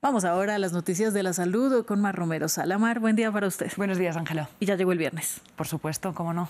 Vamos ahora a las noticias de la salud con Mar Romero Salamar. Buen día para usted. Buenos días, Ángelo. Y ya llegó el viernes. Por supuesto, cómo no.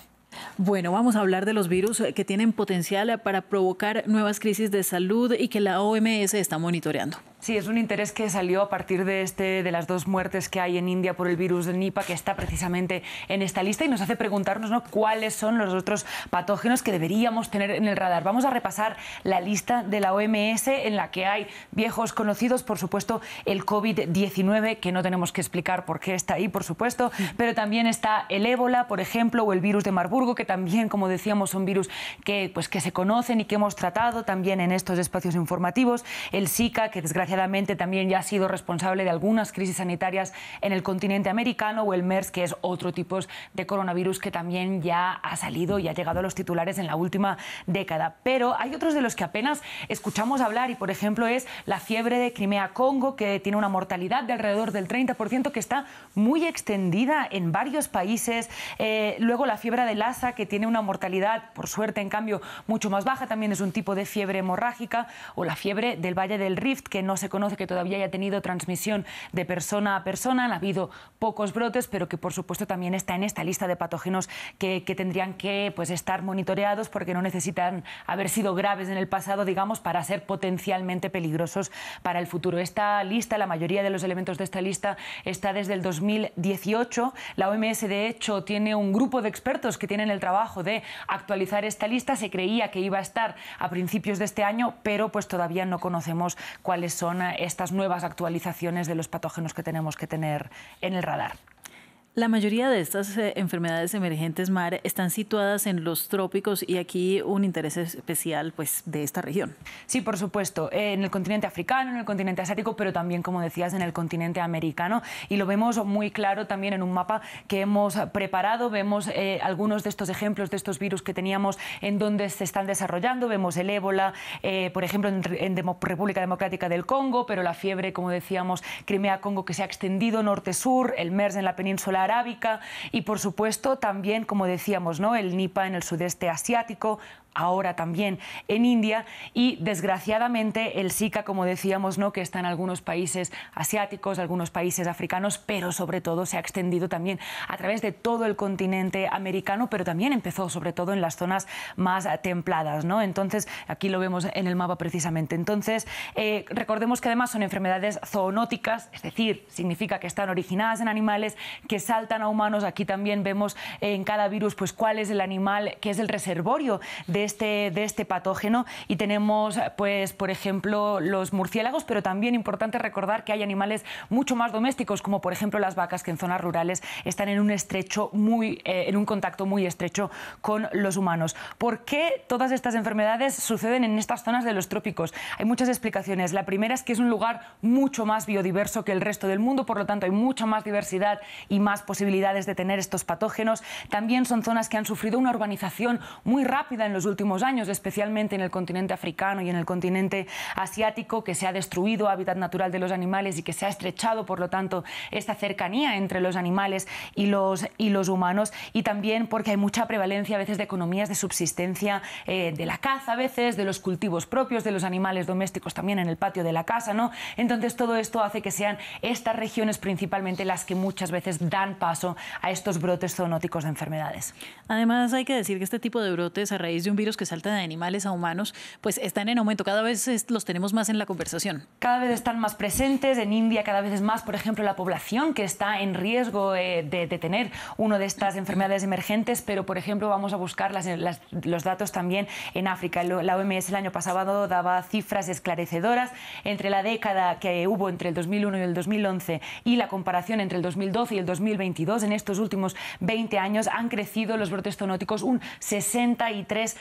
Bueno, vamos a hablar de los virus eh, que tienen potencial para provocar nuevas crisis de salud y que la OMS está monitoreando. Sí, es un interés que salió a partir de, este, de las dos muertes que hay en India por el virus de Nipah, que está precisamente en esta lista y nos hace preguntarnos ¿no? cuáles son los otros patógenos que deberíamos tener en el radar. Vamos a repasar la lista de la OMS en la que hay viejos conocidos, por supuesto, el COVID-19, que no tenemos que explicar por qué está ahí, por supuesto, pero también está el ébola, por ejemplo, o el virus de Marburgo, que también, como decíamos, son virus que, pues, que se conocen y que hemos tratado también en estos espacios informativos, el Zika, que desgraciadamente desgraciadamente también ya ha sido responsable de algunas crisis sanitarias en el continente americano o el MERS, que es otro tipo de coronavirus que también ya ha salido y ha llegado a los titulares en la última década. Pero hay otros de los que apenas escuchamos hablar y, por ejemplo, es la fiebre de Crimea-Congo, que tiene una mortalidad de alrededor del 30%, que está muy extendida en varios países. Eh, luego la fiebre de Lassa, que tiene una mortalidad, por suerte, en cambio, mucho más baja, también es un tipo de fiebre hemorrágica, o la fiebre del Valle del Rift, que no se conoce que todavía haya tenido transmisión de persona a persona. Han habido pocos brotes, pero que por supuesto también está en esta lista de patógenos que, que tendrían que pues, estar monitoreados porque no necesitan haber sido graves en el pasado, digamos, para ser potencialmente peligrosos para el futuro. Esta lista, la mayoría de los elementos de esta lista está desde el 2018. La OMS, de hecho, tiene un grupo de expertos que tienen el trabajo de actualizar esta lista. Se creía que iba a estar a principios de este año, pero pues todavía no conocemos cuáles son estas nuevas actualizaciones de los patógenos que tenemos que tener en el radar. La mayoría de estas eh, enfermedades emergentes, Mar, están situadas en los trópicos y aquí un interés especial pues, de esta región. Sí, por supuesto, eh, en el continente africano, en el continente asiático, pero también, como decías, en el continente americano. Y lo vemos muy claro también en un mapa que hemos preparado. Vemos eh, algunos de estos ejemplos de estos virus que teníamos en donde se están desarrollando. Vemos el ébola, por ejemplo, en, República Democrática del Congo, pero la fiebre, como decíamos, Crimea-Congo que se ha extendido norte-sur, el MERS en la península arábica y, por supuesto, también, como decíamos, ¿no? el nipa en el sudeste asiático, ahora también en India y desgraciadamente el SICA, como decíamos, no que está en algunos países asiáticos, algunos países africanos, pero sobre todo se ha extendido también a través de todo el continente americano, pero también empezó sobre todo en las zonas más templadas, ¿no? Entonces aquí lo vemos en el mapa precisamente. Entonces eh, recordemos que además son enfermedades zoonóticas, es decir, significa que están originadas en animales que saltan a humanos. Aquí también vemos en cada virus, pues cuál es el animal que es el reservorio de de este, de este patógeno y tenemos, pues, por ejemplo, los murciélagos, pero también importante recordar que hay animales mucho más domésticos, como por ejemplo las vacas, que en zonas rurales están en un estrecho muy, eh, en un contacto muy estrecho con los humanos. ¿Por qué todas estas enfermedades suceden en estas zonas de los trópicos? Hay muchas explicaciones. La primera es que es un lugar mucho más biodiverso que el resto del mundo, por lo tanto hay mucha más diversidad y más posibilidades de tener estos patógenos. También son zonas que han sufrido una urbanización muy rápida en los últimos años, especialmente en el continente africano y en el continente asiático, que se ha destruido hábitat natural de los animales y que se ha estrechado, por lo tanto, esta cercanía entre los animales y los, y los humanos, y también porque hay mucha prevalencia a veces de economías de subsistencia eh, de la caza, a veces de los cultivos propios de los animales domésticos también en el patio de la casa, ¿no? Entonces todo esto hace que sean estas regiones principalmente las que muchas veces dan paso a estos brotes zoonóticos de enfermedades. Además hay que decir que este tipo de brotes a raíz de un virus que salta de animales a humanos, pues están en aumento. Cada vez los tenemos más en la conversación. Cada vez están más presentes. En India cada vez es más, por ejemplo, la población que está en riesgo eh, de, tener una de estas enfermedades emergentes, pero, por ejemplo, vamos a buscar las, los datos también en África. La OMS el año pasado daba cifras esclarecedoras entre la década que hubo entre el 2001 y el 2011 y la comparación entre el 2012 y el 2022. En estos últimos 20 años han crecido los brotes zoonóticos un 63%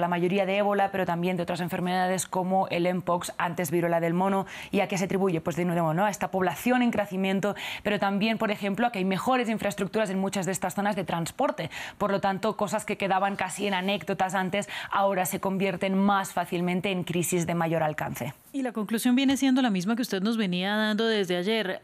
la mayoría de ébola, pero también de otras enfermedades como el Mpox, antes viruela del mono. ¿Y a qué se atribuye? Pues de nuevo, ¿no? a esta población en crecimiento, pero también, por ejemplo, a que hay mejores infraestructuras en muchas de estas zonas de transporte. Por lo tanto, cosas que quedaban casi en anécdotas antes, ahora se convierten más fácilmente en crisis de mayor alcance. Y la conclusión viene siendo la misma que usted nos venía dando desde ayer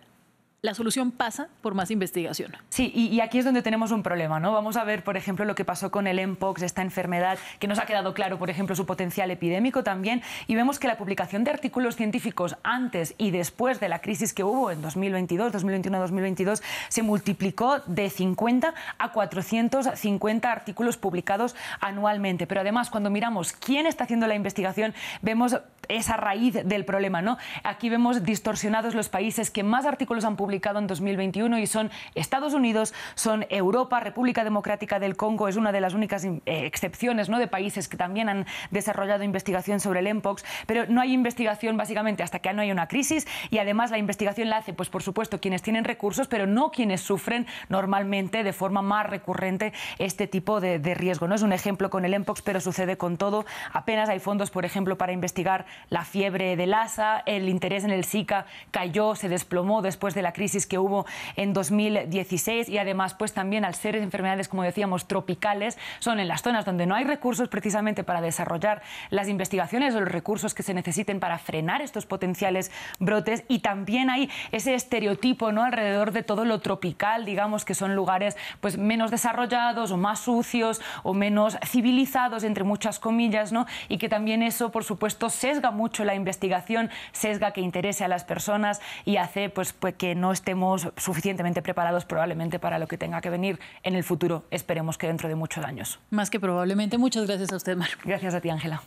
la solución pasa por más investigación. Sí, y, aquí es donde tenemos un problema, ¿no? Vamos a ver, por ejemplo, lo que pasó con el MPOX, esta enfermedad, que nos ha quedado claro, por ejemplo, su potencial epidémico también, y vemos que la publicación de artículos científicos antes y después de la crisis que hubo en 2022, 2021, 2022, se multiplicó de 50 a 450 artículos publicados anualmente. Pero además, cuando miramos quién está haciendo la investigación, vemos esa raíz del problema, ¿no? Aquí vemos distorsionados los países que más artículos han publicado en 2021 y son Estados Unidos, son Europa, República Democrática del Congo es una de las únicas eh, excepciones ¿no? de países que también han desarrollado investigación sobre el MPOX, pero no hay investigación básicamente hasta que no hay una crisis y además la investigación la hace, pues por supuesto, quienes tienen recursos, pero no quienes sufren normalmente de forma más recurrente este tipo de, riesgo. No es un ejemplo con el MPOX, pero sucede con todo. Apenas hay fondos, por ejemplo, para investigar la fiebre del ASA, el interés en el SICA cayó, se desplomó después de la crisis crisis que hubo en 2016 y además pues también al ser enfermedades como decíamos tropicales son en las zonas donde no hay recursos precisamente para desarrollar las investigaciones o los recursos que se necesiten para frenar estos potenciales brotes y también hay ese estereotipo no alrededor de todo lo tropical digamos que son lugares pues menos desarrollados o más sucios o menos civilizados entre muchas comillas no y que también eso por supuesto sesga mucho la investigación sesga que interese a las personas y hace pues, pues que no estemos suficientemente preparados probablemente para lo que tenga que venir en el futuro, esperemos que dentro de muchos años. Más que probablemente, muchas gracias a usted, Mar. Gracias a ti, Ángela.